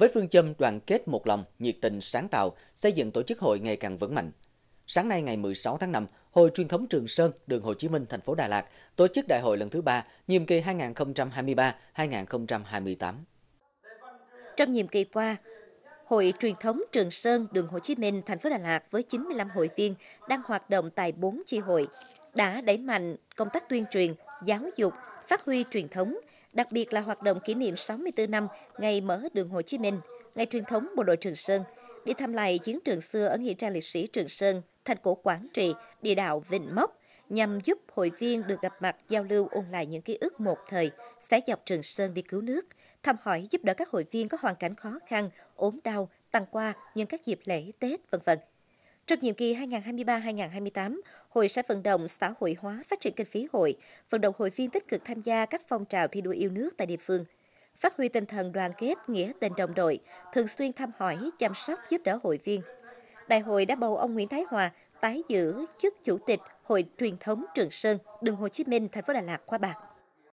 với phương châm đoàn kết một lòng, nhiệt tình sáng tạo, xây dựng tổ chức hội ngày càng vững mạnh. Sáng nay ngày 16 tháng 5, Hội truyền thống Trường Sơn, đường Hồ Chí Minh, thành phố Đà Lạt tổ chức đại hội lần thứ ba, nhiệm kỳ 2023-2028. Trong nhiệm kỳ qua, Hội truyền thống Trường Sơn, đường Hồ Chí Minh, thành phố Đà Lạt với 95 hội viên đang hoạt động tại 4 chi hội, đã đẩy mạnh công tác tuyên truyền, giáo dục, phát huy truyền thống, đặc biệt là hoạt động kỷ niệm 64 năm ngày mở đường Hồ Chí Minh, ngày truyền thống bộ đội Trường Sơn, đi thăm lại chiến trường xưa ở nghĩa trang liệt sĩ Trường Sơn, thành cổ Quảng Trị, địa đạo Vịnh Mốc, nhằm giúp hội viên được gặp mặt giao lưu ôn lại những ký ức một thời, xé dọc Trường Sơn đi cứu nước, thăm hỏi giúp đỡ các hội viên có hoàn cảnh khó khăn, ốm đau, tăng qua nhân các dịp lễ Tết, vân vân. Trong nhiệm kỳ 2023-2028, Hội sẽ vận động xã hội hóa phát triển kinh phí hội, vận động hội viên tích cực tham gia các phong trào thi đua yêu nước tại địa phương, phát huy tinh thần đoàn kết, nghĩa tình đồng đội, thường xuyên thăm hỏi, chăm sóc, giúp đỡ hội viên. Đại hội đã bầu ông Nguyễn Thái Hòa tái giữ chức Chủ tịch Hội Truyền thống Trường Sơn, đường Hồ Chí Minh, thành phố Đà Lạt, khóa Bạc.